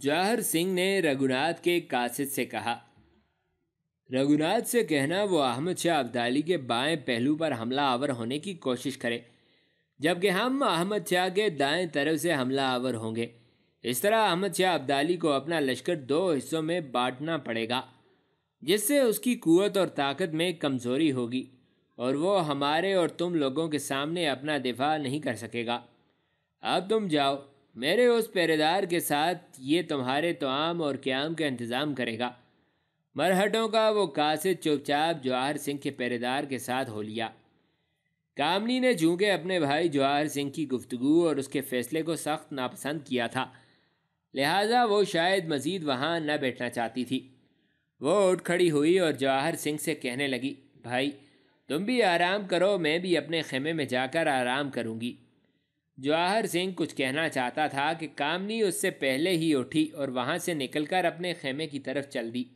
जवाहर सिंह ने रघुनाथ के कासिद से कहा रघुनाथ से कहना वो अहमद शाह अब्दाली के बाएं पहलू पर हमला आवर होने की कोशिश करे जबकि हम अहमद शाह के दाएं तरफ से हमला आवर होंगे इस तरह अहमद शाह अब्दाली को अपना लश्कर दो हिस्सों में बांटना पड़ेगा जिससे उसकी कुत और ताकत में कमज़ोरी होगी और वो हमारे और तुम लोगों के सामने अपना दिफा नहीं कर सकेगा अब तुम जाओ मेरे उस पहरेदार के साथ ये तुम्हारे आम और क्याम का इंतज़ाम करेगा मरहटों का वो कासिद चुपचाप जवाहर सिंह के पहरेदार के साथ हो लिया कामनी ने झूके अपने भाई जवाहर सिंह की गुफ्तु और उसके फैसले को सख्त नापसंद किया था लिहाजा वो शायद मज़ीद वहाँ न बैठना चाहती थी वो उठ खड़ी हुई और जवाहर सिंह से कहने लगी भाई तुम भी आराम करो मैं भी अपने खेमे में जाकर आराम करूँगी जवाहर सिंह कुछ कहना चाहता था कि कामनी उससे पहले ही उठी और वहां से निकलकर अपने खेमे की तरफ चल दी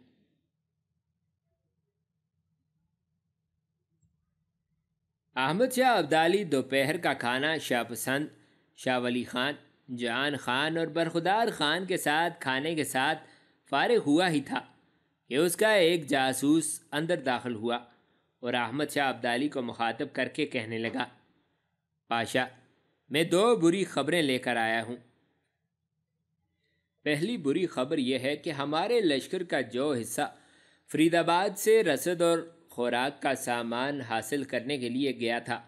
अहमद शाह अब्दाली दोपहर का खाना शाह पसंद शाह वली खान जान खान और बरखुदार खान के साथ खाने के साथ फारग हुआ ही था कि उसका एक जासूस अंदर दाखिल हुआ और अहमद शाह अब्दाली को मुखातब करके कहने लगा पाशा मैं दो बुरी खबरें लेकर आया हूँ पहली बुरी खबर यह है कि हमारे लश्कर का जो हिस्सा फरीदाबाद से रसद और खुराक का सामान हासिल करने के लिए गया था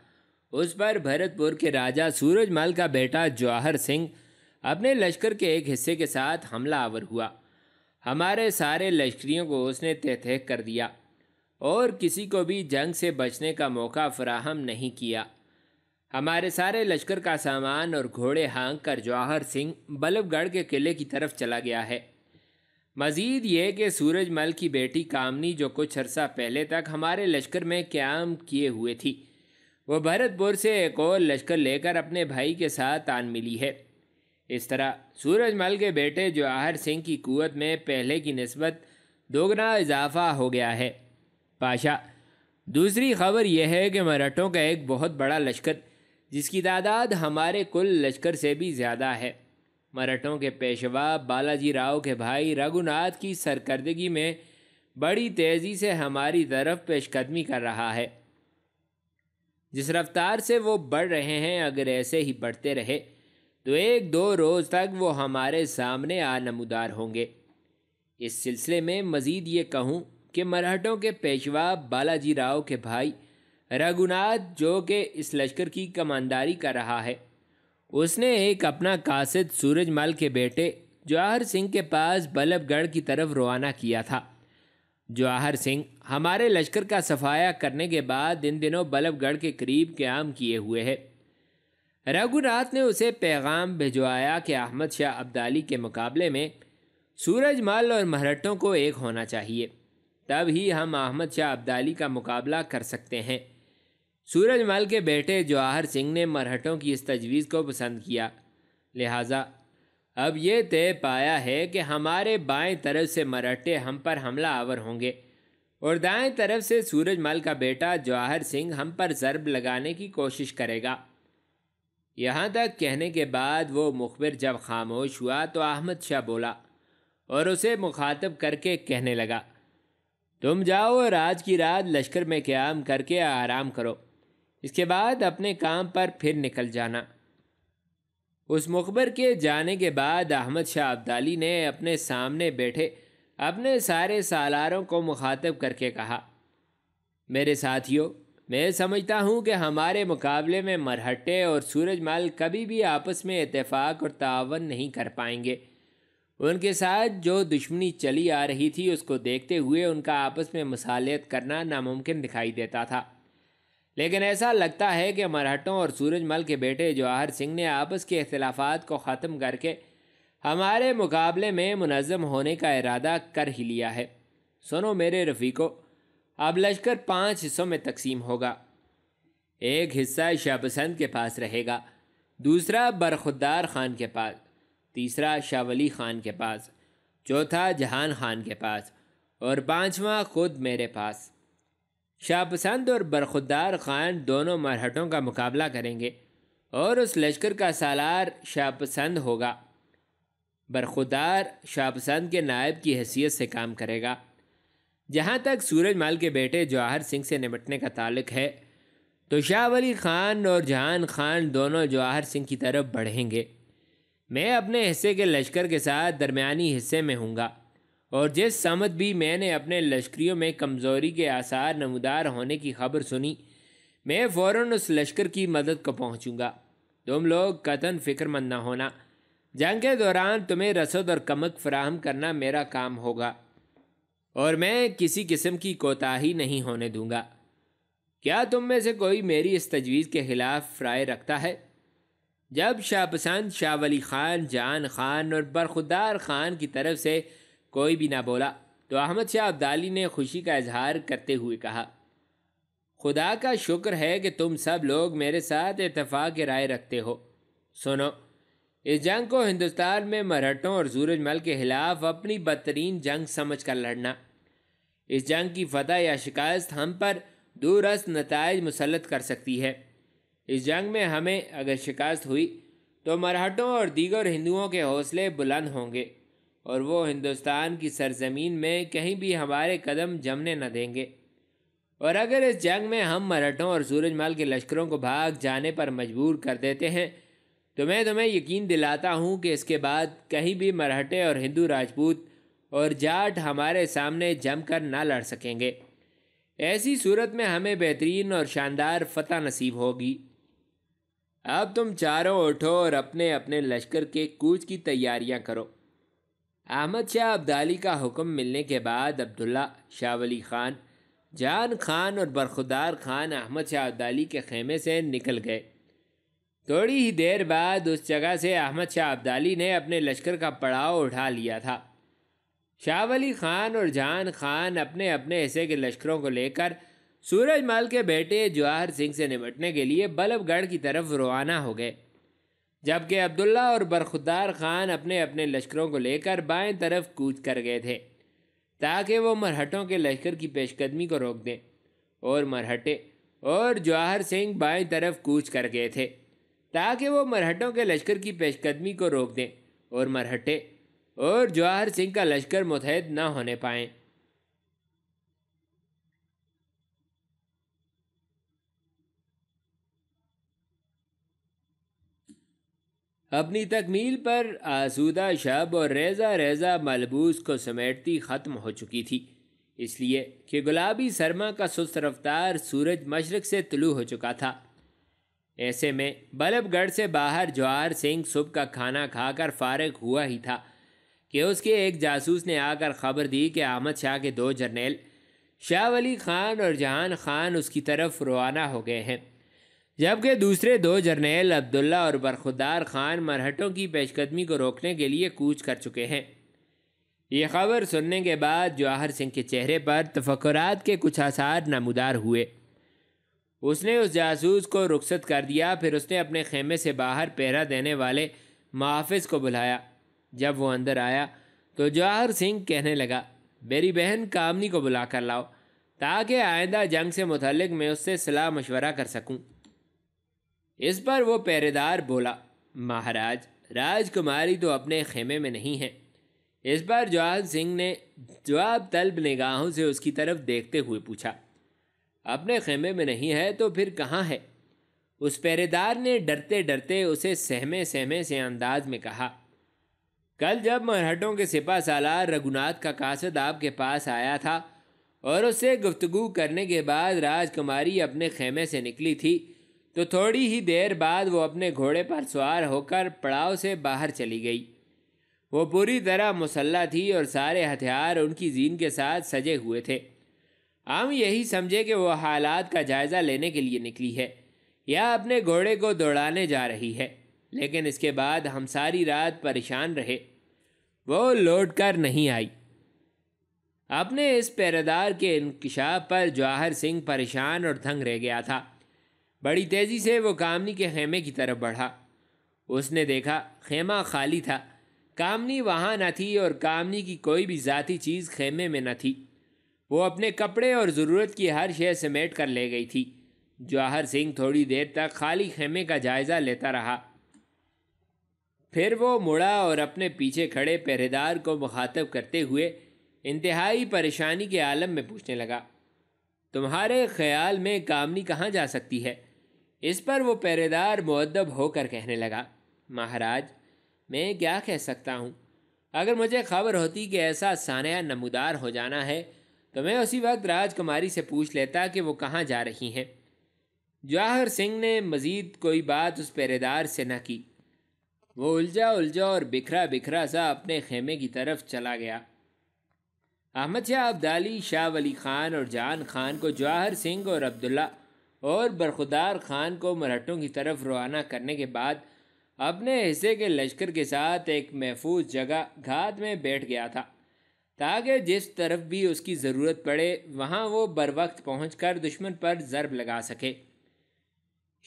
उस पर भरतपुर के राजा सूरजमल का बेटा जवाहर सिंह अपने लश्कर के एक हिस्से के साथ हमला आवर हुआ हमारे सारे लश्करियों को उसने तह तह कर दिया और किसी को भी जंग से बचने का मौका फराहम नहीं किया हमारे सारे लश्कर का सामान और घोड़े हाँक कर जवाहर सिंह बल्लभगढ़ के किले की तरफ चला गया है मजीद ये कि सूरजमल की बेटी कामनी जो कुछ अरसा पहले तक हमारे लश्कर में क्याम किए हुए थी वो भरतपुर से एक और लश्कर लेकर अपने भाई के साथ आन मिली है इस तरह सूरजमल के बेटे जवाहर सिंह की कुत में पहले की नस्बत दोगुना इजाफा हो गया है पाशा दूसरी खबर यह है कि मराठों का एक बहुत बड़ा लश्कर जिसकी तादाद हमारे कुल लश्कर से भी ज़्यादा है मराठों के पेशवा बालाजी राव के भाई रघुनाथ की सरकर्दगी में बड़ी तेज़ी से हमारी तरफ पेशकदमी कर रहा है जिस रफ्तार से वो बढ़ रहे हैं अगर ऐसे ही बढ़ते रहे तो एक दो रोज़ तक वो हमारे सामने आ नमदार होंगे इस सिलसिले में मज़ीद ये कहूँ कि मराठों के पेशवा बालाजी राव के भाई रघुनाथ जो कि इस लश्कर की कमानदारी कर रहा है उसने एक अपना कासिद सूरजमल के बेटे जवाहर सिंह के पास बल्लभगढ़ की तरफ रवाना किया था जवाहर सिंह हमारे लश्कर का सफाया करने के बाद इन दिनों बल्लभगढ़ के करीब क्याम किए हुए है रघुनाथ ने उसे पैगाम भिजवाया कि अहमद शाह अब्दाली के मुकाबले में सूरजमल और महरटों को एक होना चाहिए तब ही हम अहमद शाह अब्दाली का मुकाबला कर सकते हैं सूरजमल के बेटे जवाहर सिंह ने मरहटों की इस तजवीज़ को पसंद किया लिहाजा अब ये तय पाया है कि हमारे बाएं तरफ से मराठे हम पर हमला आवर होंगे और दाएं तरफ से सूरजमल का बेटा जवाहर सिंह हम पर ज़रब लगाने की कोशिश करेगा यहाँ तक कहने के बाद वो मुखबिर जब खामोश हुआ तो अहमद शाह बोला और उसे मुखातब करके कहने लगा तुम जाओ और आज की रात लश्कर में क्याम करके आराम करो इसके बाद अपने काम पर फिर निकल जाना उस मुखबर के जाने के बाद अहमद शाह अब्दाली ने अपने सामने बैठे अपने सारे सालारों को मुखातब करके कहा मेरे साथियों मैं समझता हूँ कि हमारे मुकाबले में मरहट्टे और सूरजमाल कभी भी आपस में इतफ़ाक़ और तावन नहीं कर पाएंगे उनके साथ जो दुश्मनी चली आ रही थी उसको देखते हुए उनका आपस में मसालियत करना नामुमकिन दिखाई देता था लेकिन ऐसा लगता है कि मरहटों और सूरजमल के बेटे जवाहर सिंह ने आपस के अख्तिलाफ़ात को ख़त्म करके हमारे मुकाबले में मुनज़म होने का इरादा कर ही लिया है सुनो मेरे रफ़ीको अब लश्कर पाँच हिस्सों में तकसीम होगा एक हिस्सा शाहपसंद के पास रहेगा दूसरा बरखुद्दार ख़ान के पास तीसरा शाहवली ख़ान के पास चौथा जहान ख़ान के पास और पांचवा खुद मेरे पास शाहपसंद और बरखुदार खान दोनों मरहटों का मुकाबला करेंगे और उस लश्कर का सालार शाहपसंद होगा बरखुदार शाहपसंद के नायब की हैसियत से काम करेगा जहाँ तक सूरजमाल के बेटे जवाहर सिंह से निपटने का ताल्लुक है तो शाह वली ख़ान और जहान खान दोनों जवाहर सिंह की तरफ बढ़ेंगे मैं अपने हिस्से के लश्कर के साथ दरमिया हिस्से में हूँगा और जिस समत भी मैंने अपने लश्करियों में कमज़ोरी के आसार नमदार होने की खबर सुनी मैं फ़ौर उस लश्कर की मदद को पहुँचूँगा तुम लोग कतन फिक्रमंद ना होना जंग के दौरान तुम्हें रसद और कमक फ्राहम करना मेरा काम होगा और मैं किसी किस्म की कोताही नहीं होने दूंगा क्या तुम में से कोई मेरी इस तजवीज़ के ख़िलाफ़ राय रखता है जब शाह पसंद शाह वली ख़ान जान खान और बरखुदार ख़ान की तरफ से कोई भी ना बोला तो अहमद शाह अब्दाली ने खुशी का इजहार करते हुए कहा खुदा का शुक्र है कि तुम सब लोग मेरे साथ इतफाक़ राय रखते हो सुनो इस जंग को हिंदुस्तान में मरहटों और सूरजमल के ख़िलाफ़ अपनी बदतरीन जंग समझ कर लड़ना इस जंग की फतह या शिकायत हम पर दूरस्त नतज मुसलत कर सकती है इस जंग में हमें अगर शिकायत हुई तो मरहटों और दीगर हिंदुओं के हौसले बुलंद होंगे और वो हिंदुस्तान की सरजमीन में कहीं भी हमारे कदम जमने न देंगे और अगर इस जंग में हम मराठों और सूरजमल के लश्करों को भाग जाने पर मजबूर कर देते हैं तो मैं तुम्हें यकीन दिलाता हूँ कि इसके बाद कहीं भी मराठे और हिंदू राजपूत और जाट हमारे सामने जमकर ना लड़ सकेंगे ऐसी सूरत में हमें बेहतरीन और शानदार फतह नसीब होगी अब तुम चारों उठो और अपने अपने लश्कर के कूच की तैयारियां करो अहमद शाह अब्दाली का हुक्म मिलने के बाद अब्दुल्ला शाहवली ख़ान जान खान और बरखुदार खान अहमद शाह अब्दाली के खेमे से निकल गए थोड़ी ही देर बाद उस जगह से अहमद शाह अब्दाली ने अपने लश्कर का पड़ाव उठा लिया था शाहवली खान और जान खान अपने अपने हिस्से के लश्करों को लेकर सूरजमल के बेटे जवाहर सिंह से निपटने के लिए बल्लभगढ़ की तरफ रवाना हो गए जबकि अब्दुल्ला और बरखुदार खान अपने अपने लश्करों को लेकर बाएं तरफ कूच कर गए थे ताकि वो मरहटों के लश्कर की पेशकदमी को रोक दें और मरहटे और जवाहर सिंह बाएं तरफ कूच कर गए थे ताकि वो मरहटों के लश्कर की पेशकदमी को रोक दें और मरहटे और जवाहर सिंह का लश्कर मुतहद ना होने पाएँ अपनी तकमील पर आसूदा शब और रेजा रेजा मलबूस को समेटती ख़त्म हो चुकी थी इसलिए कि गुलाबी सरमा का सुस्त रफ्तार सूरज मशरक से तुलू हो चुका था ऐसे में बल्लभगढ़ से बाहर जवाहर सिंह सुबह का खाना खाकर फारग हुआ ही था कि उसके एक जासूस ने आकर खबर दी कि अहमद शाह के दो जर्नेल शाह वली खान और जहान खान उसकी तरफ रवाना हो गए हैं जबकि दूसरे दो जर्नेल अब्दुल्ला और बरखुदार खान मरहटों की पेशकदमी को रोकने के लिए कूच कर चुके हैं ये खबर सुनने के बाद जवाहर सिंह के चेहरे पर तफक्रात के कुछ आसार नमदार हुए उसने उस जासूस को रुखसत कर दिया फिर उसने अपने खेमे से बाहर पहरा देने वाले मुहाफ़ को बुलाया जब वो अंदर आया तो जवाहर सिंह कहने लगा मेरी बहन कामनी को बुला कर लाओ ताकि आइंदा जंग से मुतल मैं उससे सलाह मशवरा कर सकूँ इस पर वो पहरेदार बोला महाराज राजकुमारी तो अपने खेमे में नहीं है इस बार जवाहर सिंह ने जवाब तलब निगाहों से उसकी तरफ देखते हुए पूछा अपने खेमे में नहीं है तो फिर कहाँ है उस पहरेदार ने डरते डरते उसे सहमे सहमे से अंदाज में कहा कल जब मरहटों के सिपा सालार रघुनाथ का कासद आपके पास आया था और उससे गुफ्तगु करने के बाद राजकुमारी अपने खेमे से निकली थी तो थोड़ी ही देर बाद वो अपने घोड़े पर सवार होकर पड़ाव से बाहर चली गई वो पूरी तरह मुसल्ला थी और सारे हथियार उनकी जीन के साथ सजे हुए थे हम यही समझे कि वह हालात का जायज़ा लेने के लिए निकली है या अपने घोड़े को दौड़ाने जा रही है लेकिन इसके बाद हम सारी रात परेशान रहे वो लौट कर नहीं आई अपने इस पैरेदार के इंकशाफ पर जवाहर सिंह परेशान और थंग रह गया था बड़ी तेज़ी से वो कामनी के खेमे की तरफ बढ़ा उसने देखा खेमा खाली था कामनी वहाँ न थी और कामनी की कोई भी ज़ाती चीज़ खेमे में न थी वो अपने कपड़े और ज़रूरत की हर शेय समेट कर ले गई थी जवाहर सिंह थोड़ी देर तक खाली खेमे का जायज़ा लेता रहा फिर वो मुड़ा और अपने पीछे खड़े पहरेदार को मुखातब करते हुए इंतहाई परेशानी के आलम में पूछने लगा तुम्हारे ख्याल में कामनी कहाँ जा सकती है इस पर वो पहरेदार मुद्दब होकर कहने लगा महाराज मैं क्या कह सकता हूँ अगर मुझे खबर होती कि ऐसा सानया नमूदार हो जाना है तो मैं उसी वक्त राजकुमारी से पूछ लेता कि वो कहाँ जा रही हैं जवाहर सिंह ने मज़ीद कोई बात उस पहरेदार से न की वो उलझा उलझा और बिखरा बिखरा सा अपने खेमे की तरफ चला गया अहमद शाह अब्दाली शाह वली खान और जान खान को जवाहर सिंह और अब्दुल्ला और बरखुदार खान को मराठों की तरफ रवाना करने के बाद अपने हिस्से के लश्कर के साथ एक महफूज जगह घात में बैठ गया था ताकि जिस तरफ भी उसकी ज़रूरत पड़े वहाँ वो बर वक्त पहुँच कर दुश्मन पर ज़रब लगा सके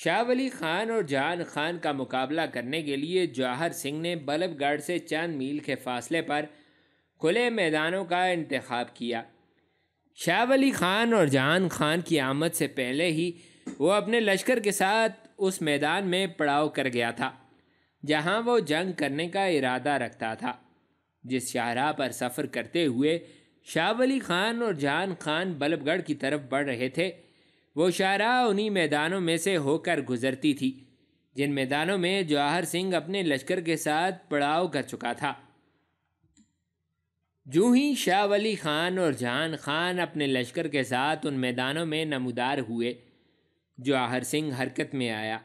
शाह वली खान और जहान खान का मुकाबला करने के लिए जवाहर सिंह ने बल्लभगढ़ से चंद मील के फासले पर खुले मैदानों का इंतखब किया शाह वली ख़ान और जहान खान की आमद से पहले ही वो अपने लश्कर के साथ उस मैदान में पड़ाव कर गया था जहां वो जंग करने का इरादा रखता था जिस शाहराह पर सफ़र करते हुए शाह वली ख़ान और जहान खान बल्लभगढ़ की तरफ बढ़ रहे थे वो शाहराह उन्हीं मैदानों में से होकर गुजरती थी जिन मैदानों में जवाहर सिंह अपने लश्कर के साथ पड़ाव कर चुका था जूँ ही शाह वली खान और जहान खान अपने लश्कर के साथ उन मैदानों में नमदार हुए जो आहर सिंह हरकत में आया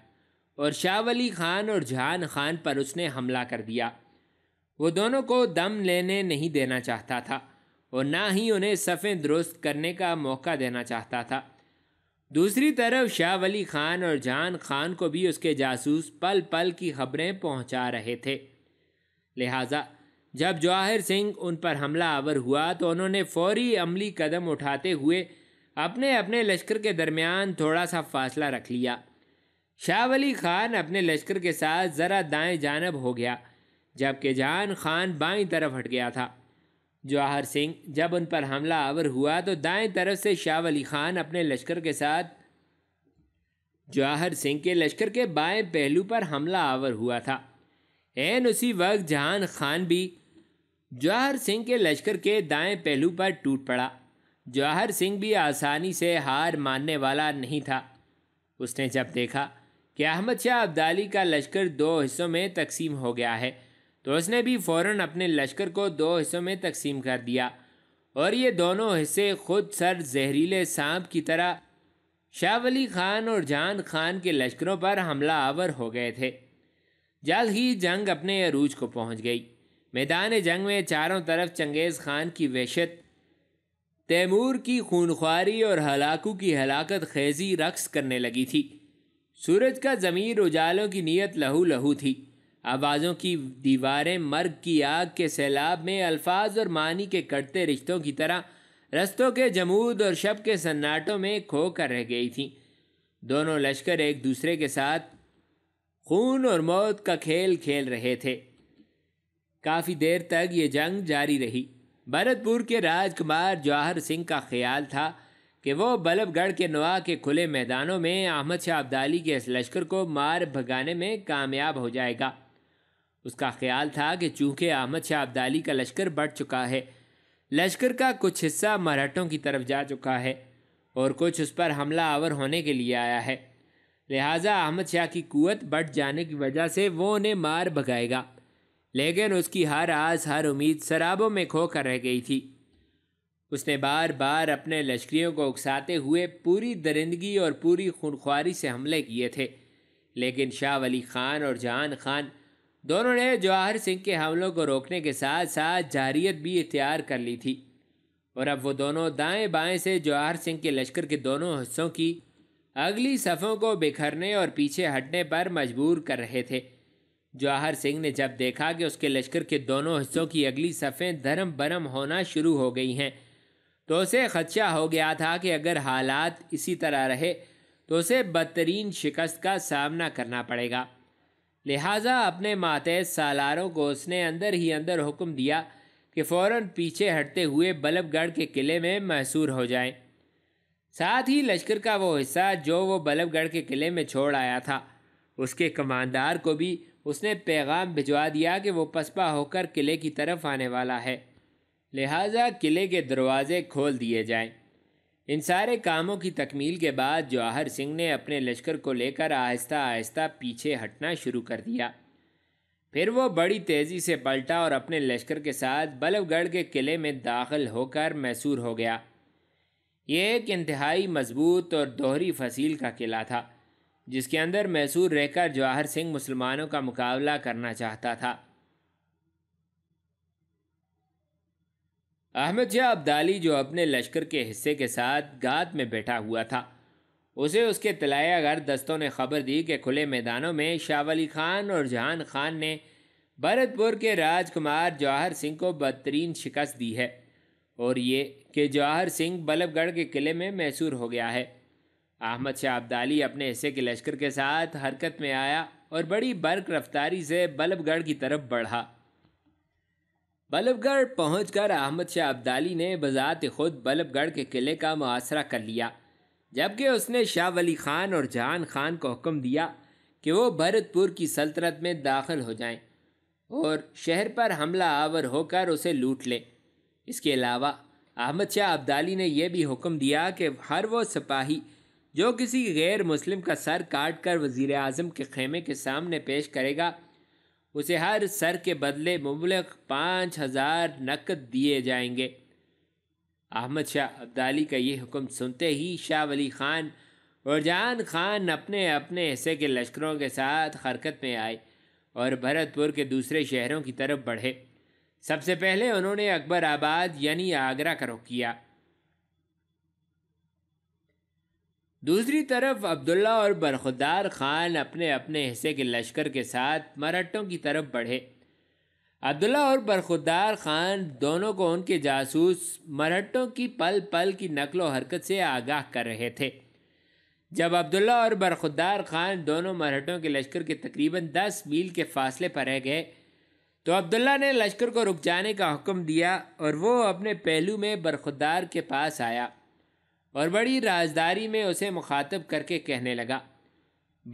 और शाह वली खान और जहान खान पर उसने हमला कर दिया वो दोनों को दम लेने नहीं देना चाहता था और ना ही उन्हें सफ़ें दुरुस्त करने का मौका देना चाहता था दूसरी तरफ शाह वली खान और जहान खान को भी उसके जासूस पल पल की खबरें पहुंचा रहे थे लिहाजा जब जवाहर सिंह उन पर हमला आवर हुआ तो उन्होंने फौरी अमली कदम उठाते हुए अपने अपने लश्कर के दरमियान थोड़ा सा फासला रख लिया शाह वली खान अपने लश्कर के साथ ज़रा दाएं जानब हो गया जबकि जान खान बाई तरफ हट गया था जवाहर सिंह जब उन पर हमला आवर हुआ तो दाएं तरफ से शाह वली खान अपने लश्कर के साथ जवाहर सिंह के लश्कर के बाएं पहलू पर हमला आवर हुआ था एन उसी वक्त जहान खान भी जवाहर सिंह के लश्कर के दाएं पहलू पर टूट पड़ा जवाहर सिंह भी आसानी से हार मानने वाला नहीं था उसने जब देखा कि अहमद शाह अब्दाली का लश्कर दो हिस्सों में तकसीम हो गया है तो उसने भी फौरन अपने लश्कर को दो हिस्सों में तकसीम कर दिया और ये दोनों हिस्से खुद सर जहरीले सांप की तरह शाह वली खान और जान खान के लश्करों पर हमला आवर हो गए थे जल्द ही जंग अपने अरूज को पहुंच गई मैदान जंग में चारों तरफ चंगेज़ खान की वहशत तैमूर की खूनख्वारी और हलाकू की हलाकत खेजी रक्स करने लगी थी सूरज का ज़मीर उजालों की नीयत लहू लहू थी आवाज़ों की दीवारें मर्ग की आग के सैलाब में अल्फाज और मानी के कटते रिश्तों की तरह रस्तों के जमूद और शब के सन्नाटों में खो कर रह गई थीं दोनों लश्कर एक दूसरे के साथ खून और मौत का खेल खेल रहे थे काफ़ी देर तक ये जंग जारी रही भरतपुर के राजकुमार जवाहर सिंह का ख्याल था कि वो बल्लभगढ़ के नवा के खुले मैदानों में अहमद शाह अब्दाली के इस लश्कर को मार भगाने में कामयाब हो जाएगा उसका ख्याल था कि चूंकि अहमद शाह अब्दाली का लश्कर बढ़ चुका है लश्कर का कुछ हिस्सा मराठों की तरफ जा चुका है और कुछ उस पर हमला आवर होने के लिए आया है लिहाजा अहमद शाह की कुत बढ़ जाने की वजह से वो उन्हें मार भगाएगा लेकिन उसकी हर आस हर उम्मीद शराबों में खोकर रह गई थी उसने बार बार अपने लश्करियों को उकसाते हुए पूरी दरिंदगी और पूरी खूनख्वारी से हमले किए थे लेकिन शाह वली खान और जहान खान दोनों ने जवाहर सिंह के हमलों को रोकने के साथ साथ जारियत भी इख्तियार कर ली थी और अब वो दोनों दाएं बाएं से जवाहर सिंह के लश्कर के दोनों हिस्सों की अगली सफ़ों को बिखरने और पीछे हटने पर मजबूर कर रहे थे जवाहर सिंह ने जब देखा कि उसके लश्कर के दोनों हिस्सों की अगली सफ़ें धर्म बरम होना शुरू हो गई हैं तो उसे खदशा हो गया था कि अगर हालात इसी तरह रहे तो उसे बदतरीन शिकस्त का सामना करना पड़ेगा लिहाजा अपने मातेज सालारों को उसने अंदर ही अंदर हुक्म दिया कि फ़ौर पीछे हटते हुए बल्लभगढ़ के किले में मैसूर हो जाएं। साथ ही लश्कर का वो हिस्सा जो वो बल्लभगढ़ के किले में छोड़ आया था उसके कमांडर को भी उसने पैगाम भिजवा दिया कि वो पसपा होकर किले की तरफ आने वाला है लिहाजा किले के दरवाज़े खोल दिए जाएं। इन सारे कामों की तकमील के बाद जवाहर सिंह ने अपने लश्कर को लेकर आहिस्ता आहिस्ता पीछे हटना शुरू कर दिया फिर वो बड़ी तेज़ी से पलटा और अपने लश्कर के साथ बल्लभगढ़ के किले में दाखिल होकर मैसूर हो गया ये एक इंतहाई मजबूत और दोहरी फसील का किला था जिसके अंदर मैसूर रहकर जवाहर सिंह मुसलमानों का मुकाबला करना चाहता था अहमद शाह अब्दाली जो अपने लश्कर के हिस्से के साथ गात में बैठा हुआ था उसे उसके तलायागर दस्तों ने खबर दी कि खुले मैदानों में शाह खान और जहान खान ने भरतपुर के राजकुमार जवाहर सिंह को बदतरीन शिकस्त दी है और ये कि जवाहर सिंह बल्लभगढ़ के किले में मैसूर हो गया है अहमद शाह अब्दाली अपने हिस्से के लश्कर के साथ हरकत में आया और बड़ी बर्क रफ्तारी से बल्लभगढ़ की तरफ बढ़ा बल्लभगढ़ पहुंचकर अहमद शाह अब्दाली ने बजात खुद बल्लभगढ़ के किले का मुआसरा कर लिया जबकि उसने शाह वली खान और जहान खान को हुक्म दिया कि वो भरतपुर की सल्तनत में दाखिल हो जाएं और शहर पर हमला आवर होकर उसे लूट लें इसके अलावा अहमद शाह अब्दाली ने यह भी हुक्म दिया कि हर वो सिपाही जो किसी गैर मुस्लिम का सर काट कर वज़ी अजम के खेमे के सामने पेश करेगा उसे हर सर के बदले मुबलक पाँच हज़ार नकद दिए जाएंगे अहमद शाह अब्दाली का ये हुक्म सुनते ही शाह वली ख़ान और जान खान अपने अपने हिस्से के लश्करों के साथ हरकत में आए और भरतपुर के दूसरे शहरों की तरफ बढ़े सबसे पहले उन्होंने अकबर आबाद यानी आगरा का रुख किया दूसरी तरफ अब्दुल्ला और बरखुदार खान अपने अपने हिस्से के लश्कर के साथ मराठों की तरफ बढ़े अब्दुल्ला और बरखुदार खान दोनों को उनके जासूस मराठों की पल पल की नकलो हरकत से आगाह कर रहे थे जब अब्दुल्ला और बरखुदार खान दोनों मराठों के लश्कर के तकरीबन दस मील के फासले पर रह गए तो अब्दुल्ला ने लश्कर को रुक जाने का हुक्म दिया और वो अपने पहलू में बरखुदार के पास आया और बड़ी राजदारी में उसे मुखातब करके कहने लगा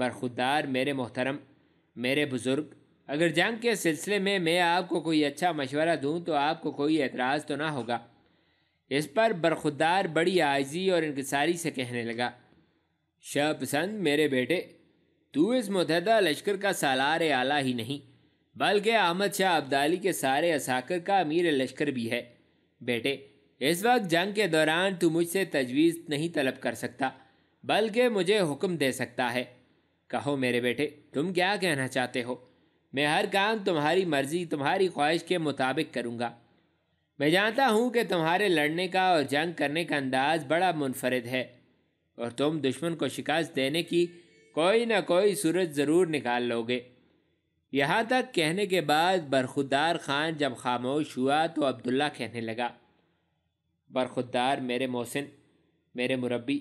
बरखुदार मेरे मोहतरम मेरे बुज़ुर्ग अगर जंग के सिलसिले में मैं आपको कोई अच्छा मशवरा दूँ तो आपको कोई एतराज़ तो ना होगा इस पर बरखुदार बड़ी आजी और इनकसारी से कहने लगा शह पसंद मेरे बेटे तू इस मतहदा लश्कर का सालार आला ही नहीं बल्कि अहमद शाह अब्दाली के सारे असाकर का अमीर लश्कर भी है बेटे इस वक्त जंग के दौरान तू मुझसे तजवीज़ नहीं तलब कर सकता बल्कि मुझे हुक्म दे सकता है कहो मेरे बेटे तुम क्या कहना चाहते हो मैं हर काम तुम्हारी मर्ज़ी तुम्हारी ख्वाहिश के मुताबिक करूँगा मैं जानता हूँ कि तुम्हारे लड़ने का और जंग करने का अंदाज़ बड़ा मुनफरद है और तुम दुश्मन को शिकस्त देने की कोई ना कोई सूरत ज़रूर निकाल लोगे यहाँ तक कहने के बाद बरखुदार खान जब खामोश हुआ तो अब्दुल्ला कहने लगा बरखुदार मेरे मोहसिन मेरे मुरबी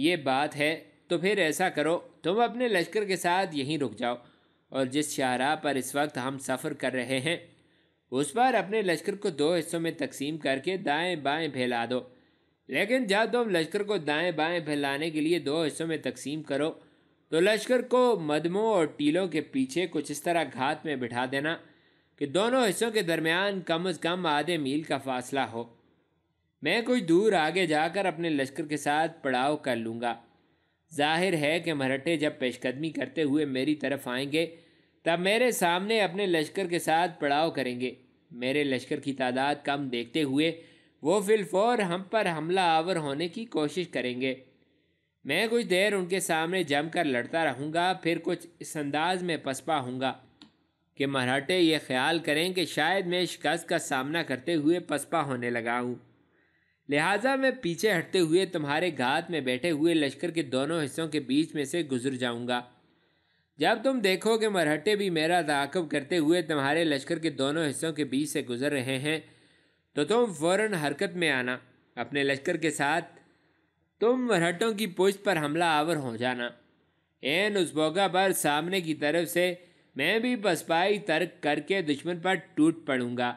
ये बात है तो फिर ऐसा करो तुम अपने लश्कर के साथ यहीं रुक जाओ और जिस शाहराह पर इस वक्त हम सफ़र कर रहे हैं उस पर अपने लश्कर को दो हिस्सों में तकसीम करके दाएं बाएं फैला दो लेकिन जब तुम लश्कर को दाएं बाएं फैलाने के लिए दो हिस्सों में तकसीम करो तो लश्कर को मदमों और टीलों के पीछे कुछ इस तरह घात में बिठा देना कि दोनों हिस्सों के दरमियान कम अज़ कम आधे मील का फासला हो मैं कुछ दूर आगे जाकर अपने लश्कर के साथ पड़ाव कर लूँगा जाहिर है कि मराठे जब पेशकदमी करते हुए मेरी तरफ आएंगे तब मेरे सामने अपने लश्कर के साथ पड़ाव करेंगे मेरे लश्कर की तादाद कम देखते हुए वो फिलफौर हम पर हमला आवर होने की कोशिश करेंगे मैं कुछ देर उनके सामने जमकर लड़ता रहूँगा फिर कुछ इस अंदाज में पसपा हूँगा कि मराठे ये ख्याल करें कि शायद मैं शिकस्त का सामना करते हुए पसपा होने लगा हूँ लिहाजा मैं पीछे हटते हुए तुम्हारे घात में बैठे हुए लश्कर के दोनों हिस्सों के बीच में से गुजर जाऊंगा जब तुम देखो कि मरहटे भी मेरा ताकब करते हुए तुम्हारे लश्कर के दोनों हिस्सों के बीच से गुजर रहे हैं तो तुम फौरन हरकत में आना अपने लश्कर के साथ तुम मरहटों की पुष्ट पर हमला आवर हो जाना एन उस बोगा पर सामने की तरफ से मैं भी पसपाई तर्क करके दुश्मन पर टूट पड़ूंगा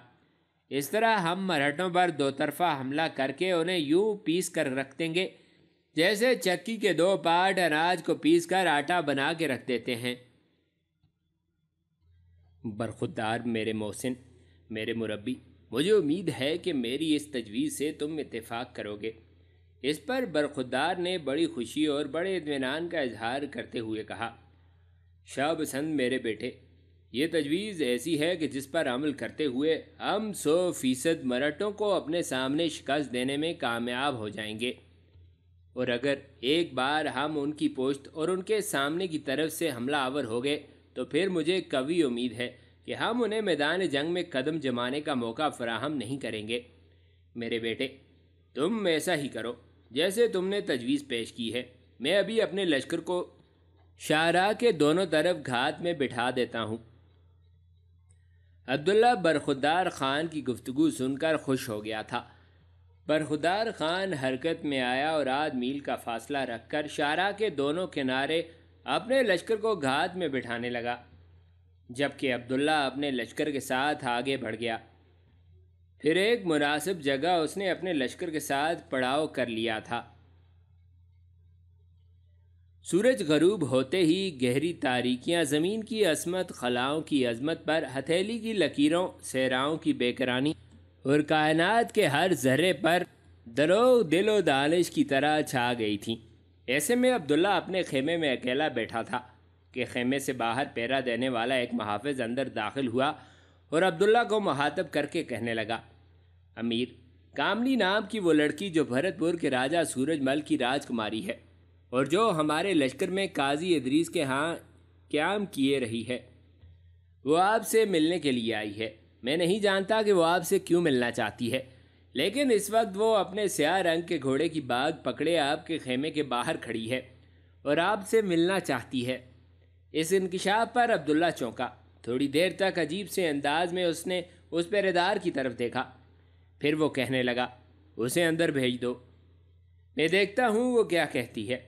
इस तरह हम मराठों पर दो तरफा हमला करके उन्हें यूं पीस कर रख देंगे जैसे चक्की के दो पार्ट अनाज को पीस कर आटा बना के रख देते हैं बरखुदार मेरे मोहसिन मेरे मुरबी मुझे उम्मीद है कि मेरी इस तजवीज़ से तुम इतफ़ाक़ करोगे इस पर बरखुदार ने बड़ी खुशी और बड़े इतमान का इजहार करते हुए कहा शाह बसंत मेरे बेटे ये तजवीज़ ऐसी है कि जिस पर अमल करते हुए हम सौ फीसद मराठों को अपने सामने शिकस्त देने में कामयाब हो जाएंगे और अगर एक बार हम उनकी पोस्ट और उनके सामने की तरफ से हमला आवर हो गए तो फिर मुझे कभी उम्मीद है कि हम उन्हें मैदान जंग में कदम जमाने का मौका फराहम नहीं करेंगे मेरे बेटे तुम ऐसा ही करो जैसे तुमने तजवीज़ पेश की है मैं अभी अपने लश्कर को शाहरा के दोनों तरफ घात में बिठा देता हूँ अब्दुल्ला बरखुदार ख़ान की गुफ्तु सुनकर खुश हो गया था बरखुदार ख़ान हरकत में आया और आध मील का फासला रखकर शारा के दोनों किनारे अपने लश्कर को घात में बिठाने लगा जबकि अब्दुल्ला अपने लश्कर के साथ आगे बढ़ गया फिर एक मुनासिब जगह उसने अपने लश्कर के साथ पड़ाव कर लिया था सूरज गरूब होते ही गहरी तारीकियां ज़मीन की असमत खलाओं की अजमत पर हथेली की लकीरों सहराओं की बेकरानी और कायनात के हर जर्रे पर दरो दिलो दानिश की तरह छा गई थी ऐसे में अब्दुल्ला अपने खेमे में अकेला बैठा था कि खेमे से बाहर पैरा देने वाला एक महाफज अंदर दाखिल हुआ और अब्दुल्ला को महातब करके कहने लगा अमीर कामली नाम की वो लड़की जो भरतपुर के राजा सूरजमल की राजकुमारी है और जो हमारे लश्कर में काजी इदरीस के हाँ क्याम किए रही है वो आपसे मिलने के लिए आई है मैं नहीं जानता कि वो आपसे क्यों मिलना चाहती है लेकिन इस वक्त वो अपने स्याह रंग के घोड़े की बाग पकड़े आपके खेमे के बाहर खड़ी है और आपसे मिलना चाहती है इस इनकशाफ पर अब्दुल्ला चौंका थोड़ी देर तक अजीब से अंदाज में उसने उस पहरेदार की तरफ देखा फिर वो कहने लगा उसे अंदर भेज दो मैं देखता हूँ वो क्या कहती है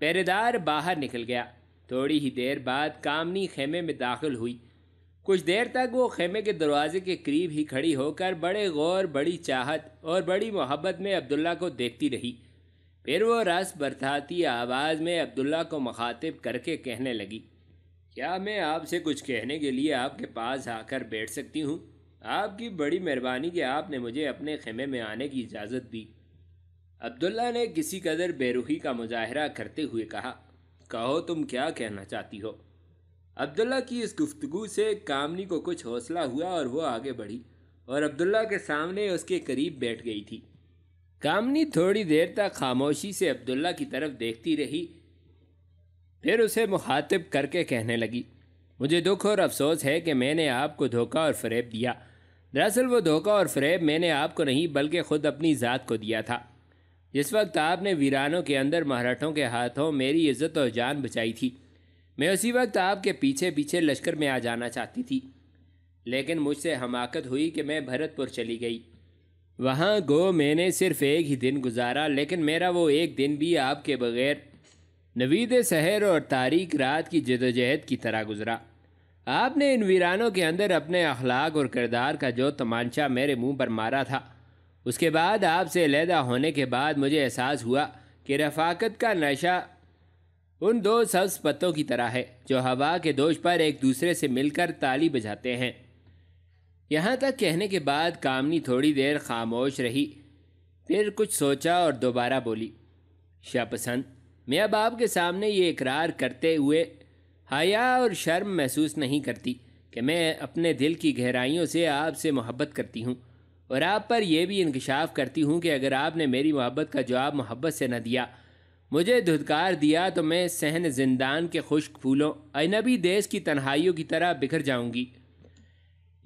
पहरेदार बाहर निकल गया थोड़ी ही देर बाद कामनी खेमे में दाखिल हुई कुछ देर तक वो खेमे के दरवाजे के करीब ही खड़ी होकर बड़े गौर बड़ी चाहत और बड़ी मोहब्बत में अब्दुल्ला को देखती रही फिर वो रस बरसाती आवाज़ में अब्दुल्ला को मखातिब करके कहने लगी क्या मैं आपसे कुछ कहने के लिए आपके पास आकर बैठ सकती हूँ आपकी बड़ी मेहरबानी कि आपने मुझे अपने खेमे में आने की इजाज़त दी अब्दुल्ला ने किसी कदर बेरुखी का मुजाहरा करते हुए कहा कहो तुम क्या कहना चाहती हो अब्दुल्ला की इस गुफ्तगु से कामनी को कुछ हौसला हुआ और वो आगे बढ़ी और अब्दुल्ला के सामने उसके करीब बैठ गई थी कामनी थोड़ी देर तक खामोशी से अब्दुल्ला की तरफ देखती रही फिर उसे मुखातिब करके कहने लगी मुझे दुख और अफसोस है कि मैंने आपको धोखा और फरेब दिया दरअसल वो धोखा और फरेब मैंने आपको नहीं बल्कि ख़ुद अपनी ज़ात को दिया था जिस वक्त आपने वीरानों के अंदर मराठों के हाथों मेरी इज्जत और जान बचाई थी मैं उसी वक्त आपके पीछे पीछे लश्कर में आ जाना चाहती थी लेकिन मुझसे हमाकत हुई कि मैं भरतपुर चली गई वहाँ गो मैंने सिर्फ एक ही दिन गुजारा लेकिन मेरा वो एक दिन भी आपके बगैर नवीद शहर और तारीख रात की जदोजहद की तरह गुजरा आपने इन वीरानों के अंदर अपने अखलाक और किरदार का जो तमांचा मेरे मुंह पर मारा था उसके बाद आपसे लैदा होने के बाद मुझे एहसास हुआ कि रफाकत का नशा उन दो सब्ज पत्तों की तरह है जो हवा के दोष पर एक दूसरे से मिलकर ताली बजाते हैं यहाँ तक कहने के बाद कामनी थोड़ी देर खामोश रही फिर कुछ सोचा और दोबारा बोली शाहपसंद मैं अब आपके सामने ये इकरार करते हुए हया और शर्म महसूस नहीं करती कि मैं अपने दिल की गहराइयों से आपसे मोहब्बत करती हूँ और आप पर यह भी इंकशाफ करती हूँ कि अगर आपने मेरी मोहब्बत का जवाब मोहब्बत से न दिया मुझे धुतकार दिया तो मैं सहन जिंदान के खुश्क फूलों अनबी देश की तन्हाइयों की तरह बिखर जाऊंगी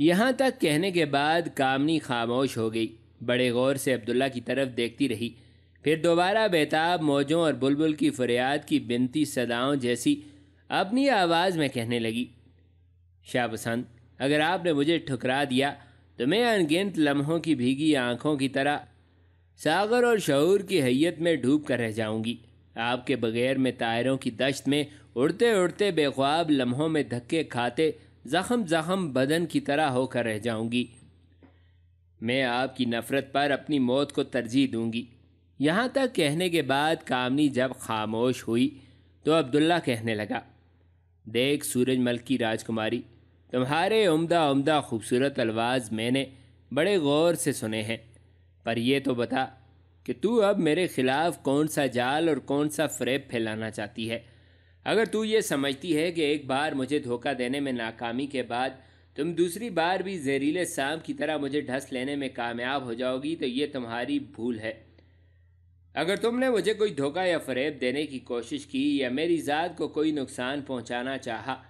यहाँ तक कहने के बाद कामनी खामोश हो गई बड़े गौर से अब्दुल्ला की तरफ देखती रही फिर दोबारा बेताब मौजों और बुलबुल की फरियाद की बिनती सदाओं जैसी अपनी आवाज़ में कहने लगी शाह पसंद अगर आपने मुझे ठुकरा दिया तो मैं अनगिनत लम्हों की भीगी आँखों की तरह सागर और शहूर की हैयत में डूब कर रह जाऊंगी आपके बगैर मैं तायरों की दश्त में उड़ते उड़ते बेख्वाब लम्हों में धक्के खाते जख्म जख्म बदन की तरह होकर रह जाऊंगी मैं आपकी नफ़रत पर अपनी मौत को तरजीह दूंगी यहाँ तक कहने के बाद कामनी जब खामोश हुई तो अब्दुल्ला कहने लगा देख सूरजमल की राजकुमारी तुम्हारे उम्दा उम्दा खूबसूरत अलवाज मैंने बड़े गौर से सुने हैं पर यह तो बता कि तू अब मेरे ख़िलाफ़ कौन सा जाल और कौन सा फ्रेब फैलाना चाहती है अगर तू ये समझती है कि एक बार मुझे धोखा देने में नाकामी के बाद तुम दूसरी बार भी जहरीले सांप की तरह मुझे ढस लेने में कामयाब हो जाओगी तो ये तुम्हारी भूल है अगर तुमने मुझे कोई धोखा या फरेब देने की कोशिश की या मेरी ज़ात को कोई नुकसान पहुंचाना चाहा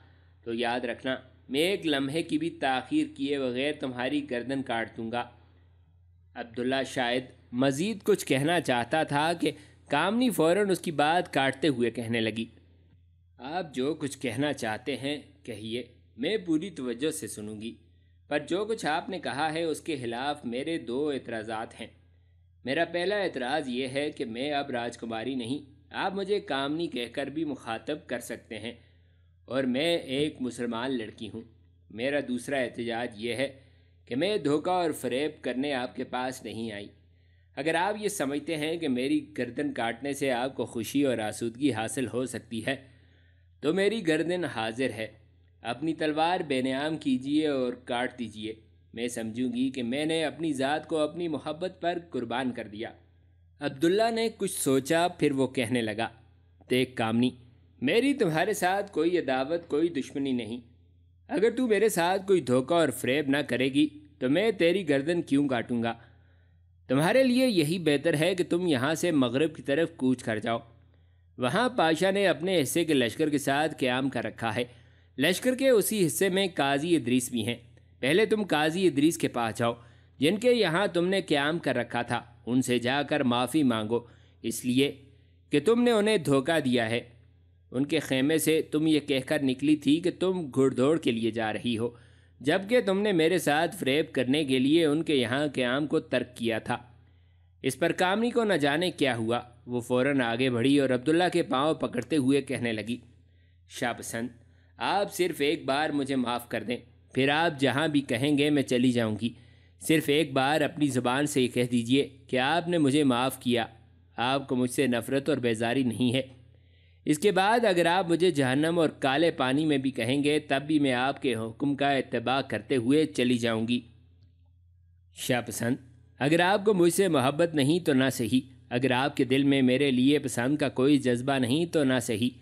तो याद रखना मैं एक लम्हे की भी ताखीर किए बगैर तुम्हारी गर्दन काट दूँगा अब्दुल्ला शायद मज़ीद कुछ कहना चाहता था कि कामनी फ़ौर उसकी बात काटते हुए कहने लगी आप जो कुछ कहना चाहते हैं कहिए मैं पूरी तवज्जो से सुनूंगी पर जो कुछ आपने कहा है उसके ख़िलाफ़ मेरे दो एतराज़ात हैं मेरा पहला एतराज़ ये है कि मैं अब राजकुमारी नहीं आप मुझे कामनी कहकर भी मुखातब कर सकते हैं और मैं एक मुसलमान लड़की हूँ मेरा दूसरा एहतजाज यह है कि मैं धोखा और फरेब करने आपके पास नहीं आई अगर आप ये समझते हैं कि मेरी गर्दन काटने से आपको खुशी और आसूदगी हासिल हो सकती है तो मेरी गर्दन हाजिर है अपनी तलवार बेनियाम कीजिए और काट दीजिए मैं समझूंगी कि मैंने अपनी ज़ात को अपनी मोहब्बत पर कुर्बान कर दिया अब्दुल्ला ने कुछ सोचा फिर वो कहने लगा देख कामनी मेरी तुम्हारे साथ कोई अदावत कोई दुश्मनी नहीं अगर तू मेरे साथ कोई धोखा और फ्रेब ना करेगी तो मैं तेरी गर्दन क्यों काटूंगा तुम्हारे लिए यही बेहतर है कि तुम यहाँ से मगरब की तरफ कूच कर जाओ वहाँ पाशा ने अपने हिस्से के लश्कर के साथ क्याम कर रखा है लश्कर के उसी हिस्से में काजी इदरीस भी हैं पहले तुम काजी इद्रीस के पास जाओ जिनके यहाँ तुमने क्याम कर रखा था उनसे जाकर माफ़ी मांगो इसलिए कि तुमने उन्हें धोखा दिया है उनके खेमे से तुम ये कहकर निकली थी कि तुम घुड़दौड़ के लिए जा रही हो जबकि तुमने मेरे साथ फ्रेब करने के लिए उनके यहाँ क्याम को तर्क किया था इस पर कामनी को न जाने क्या हुआ वो फौरन आगे बढ़ी और अब्दुल्ला के पाँव पकड़ते हुए कहने लगी शाहपसंद आप सिर्फ एक बार मुझे माफ़ कर दें फिर आप जहाँ भी कहेंगे मैं चली जाऊँगी सिर्फ एक बार अपनी ज़ुबान से ये कह दीजिए कि आपने मुझे माफ़ किया आपको मुझसे नफ़रत और बेजारी नहीं है इसके बाद अगर आप मुझे जहन्नम और काले पानी में भी कहेंगे तब भी मैं आपके हुक्म का इतबा करते हुए चली जाऊंगी पसंद अगर आपको मुझसे मोहब्बत नहीं तो ना सही अगर आपके दिल में मेरे लिए पसंद का कोई जज्बा नहीं तो ना सही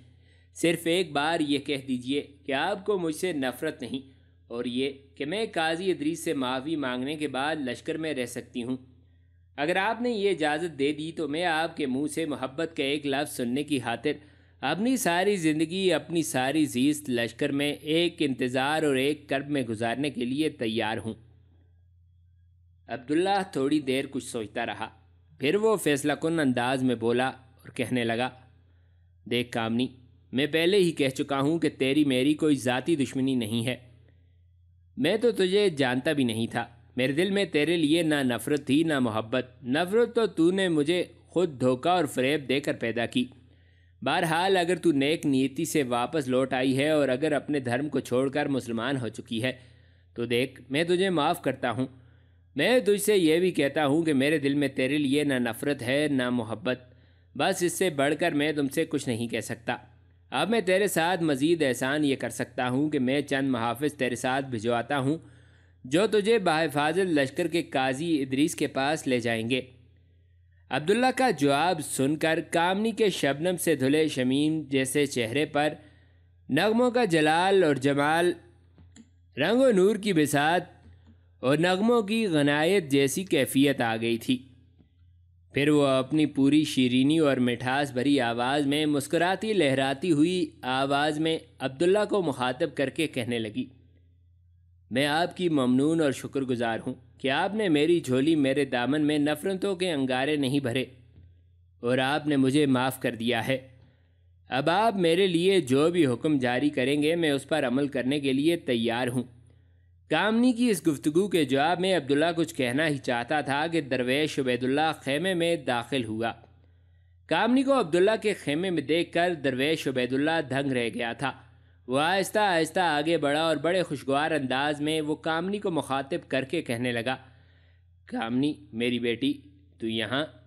सिर्फ एक बार ये कह दीजिए कि आपको मुझसे नफ़रत नहीं और ये कि मैं काजी अदरी से माफ़ी मांगने के बाद लश्कर में रह सकती हूँ अगर आपने ये इजाज़त दे दी तो मैं आपके मुंह से मोहब्बत का एक लफ्ज़ सुनने की खातिर अपनी सारी ज़िंदगी अपनी सारी जीत लश्कर में एक इंतज़ार और एक कर्ब में गुजारने के लिए तैयार हूँ अब्दुल्ला थोड़ी देर कुछ सोचता रहा फिर वो फैसला कन अंदाज में बोला और कहने लगा देख कामनी मैं पहले ही कह चुका हूँ कि तेरी मेरी कोई ज़ाती दुश्मनी नहीं है मैं तो तुझे जानता भी नहीं था मेरे दिल में तेरे लिए ना नफ़रत थी ना मोहब्बत नफ़रत तो तूने मुझे खुद धोखा और फ्रेब देकर पैदा की बहरहाल अगर तू नेक नीति से वापस लौट आई है और अगर अपने धर्म को छोड़कर मुसलमान हो चुकी है तो देख मैं तुझे माफ़ करता हूँ मैं तुझसे यह भी कहता हूँ कि मेरे दिल में तेरे लिए ना नफ़रत है ना मोहब्बत बस इससे बढ़कर मैं तुमसे कुछ नहीं कह सकता अब मैं तेरे साथ मज़ीद एहसान ये कर सकता हूँ कि मैं चंद महाफ़ तेरे साथ भिजवाता हूँ जो तुझे बाहिफाजत लश्कर के काजी इदरीस के पास ले जाएंगे अब्दुल्ला का जवाब सुनकर कामनी के शबनम से धुले शमीम जैसे चेहरे पर नगमों का जलाल और जमाल रंग व नूर की बिसात और नगमों की गनायत जैसी कैफियत आ गई थी फिर वह अपनी पूरी शीरीनी और मिठास भरी आवाज़ में मुस्कुराती लहराती हुई आवाज़ में अब्दुल्ला को मुखातब करके कहने लगी मैं आपकी ममनून और शुक्रगुजार हूँ कि आपने मेरी झोली मेरे दामन में नफरतों के अंगारे नहीं भरे और आपने मुझे माफ़ कर दिया है अब आप मेरे लिए जो भी हुक्म जारी करेंगे मैं उस पर अमल करने के लिए तैयार हूँ कामनी की इस गुफ्तु के जवाब में अब्दुल्ला कुछ कहना ही चाहता था कि दरवेश उबैदुल्ला खेमे में दाखिल हुआ कामनी को अब्दुल्ला के खेमे में देखकर दरवेश उबैदुल्ला दंग रह गया था वह आहिस्ता आहिस्ता आगे बढ़ा और बड़े खुशगवार अंदाज में वो कामनी को मुखातिब करके कहने लगा कामनी मेरी बेटी तू यहाँ